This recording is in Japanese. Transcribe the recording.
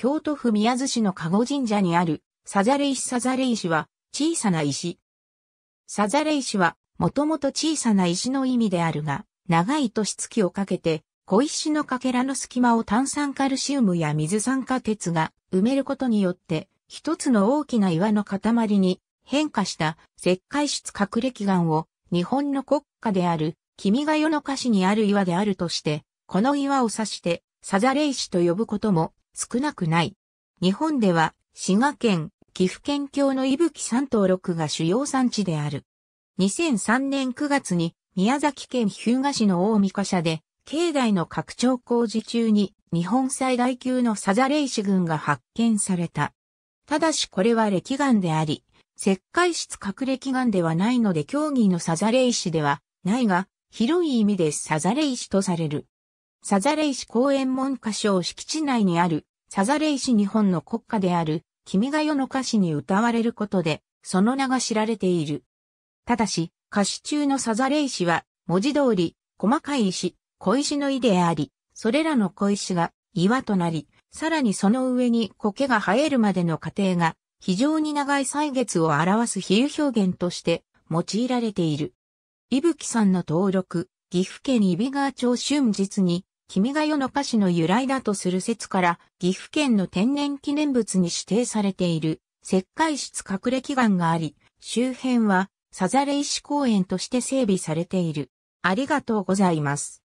京都府宮津市の加護神社にある、サザレ石サザレ石は、小さな石。サザレ石は、もともと小さな石の意味であるが、長い年月をかけて、小石のかけらの隙間を炭酸カルシウムや水酸化鉄が埋めることによって、一つの大きな岩の塊に変化した石灰質隠れ岩を日本の国家である君が代の歌詞にある岩であるとして、この岩を指してサザレ石と呼ぶことも少なくない。日本では滋賀県、岐阜県境の伊吹山島六が主要産地である。2003年9月に宮崎県日向市の大三貨社で、境内の拡張工事中に日本最大級のサザレイシ群が発見された。ただしこれは歴岩であり、石灰質れ歴岩ではないので競技のサザレイシではないが、広い意味でサザレイシとされる。サザレイシ公園門科省敷地内にあるサザレイ氏日本の国歌である、君が代の歌詞に歌われることで、その名が知られている。ただし、歌詞中のサザレイ氏は、文字通り、細かい石、小石の意であり、それらの小石が岩となり、さらにその上に苔が生えるまでの過程が、非常に長い歳月を表す比喩表現として用いられている。伊吹さんの登録、岐阜県伊比川町春日に君が代の歌詞の由来だとする説から、岐阜県の天然記念物に指定されている、石灰質隠れ祈願があり、周辺は、サザレ石公園として整備されている。ありがとうございます。